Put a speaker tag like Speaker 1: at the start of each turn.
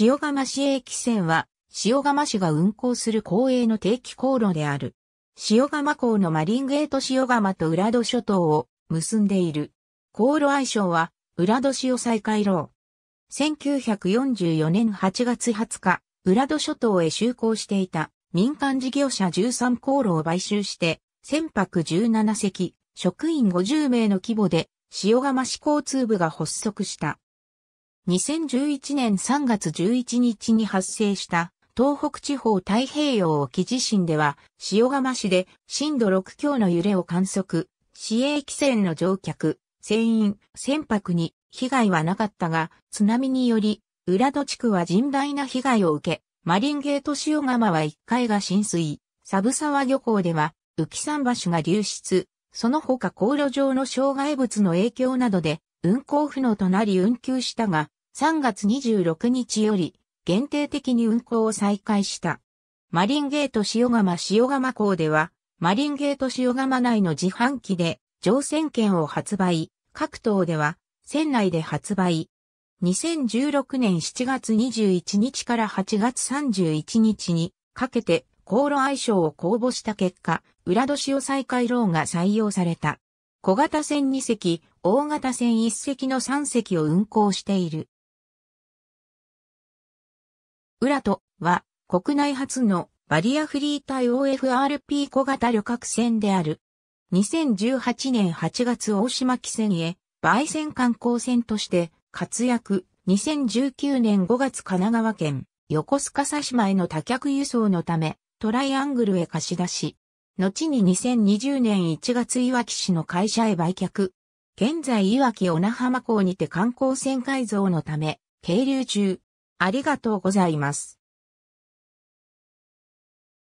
Speaker 1: 塩釜市営汽船は、塩釜市が運航する公営の定期航路である。塩釜港のマリンゲート塩釜と浦戸諸島を結んでいる。航路愛称は、浦戸塩再開路。1944年8月20日、浦戸諸島へ就航していた民間事業者13航路を買収して、船舶17隻、職員50名の規模で、塩釜市交通部が発足した。2011年3月11日に発生した東北地方太平洋沖地震では、塩釜市で震度6強の揺れを観測、市営汽船の乗客、船員、船舶に被害はなかったが、津波により、浦戸地区は甚大な被害を受け、マリンゲート塩釜は1階が浸水、サブサワ漁港では浮桟橋が流出、その他航路上の障害物の影響などで運航不能となり運休したが、3月26日より限定的に運行を再開した。マリンゲート塩釜塩釜港では、マリンゲート塩釜内の自販機で乗船券を発売、各島では船内で発売。2016年7月21日から8月31日にかけて航路愛称を公募した結果、裏戸塩再開ローが採用された。小型船2隻、大型船1隻の3隻を運航している。浦戸は国内初のバリアフリー対 OFRP 小型旅客船である。2018年8月大島汽船へ焙煎観光船として活躍。2019年5月神奈川県横須賀佐島への多客輸送のためトライアングルへ貸し出し。後に2020年1月岩城市の会社へ売却。現在岩城・小名浜港にて観光船改造のため、係留中。
Speaker 2: ありがとうございます。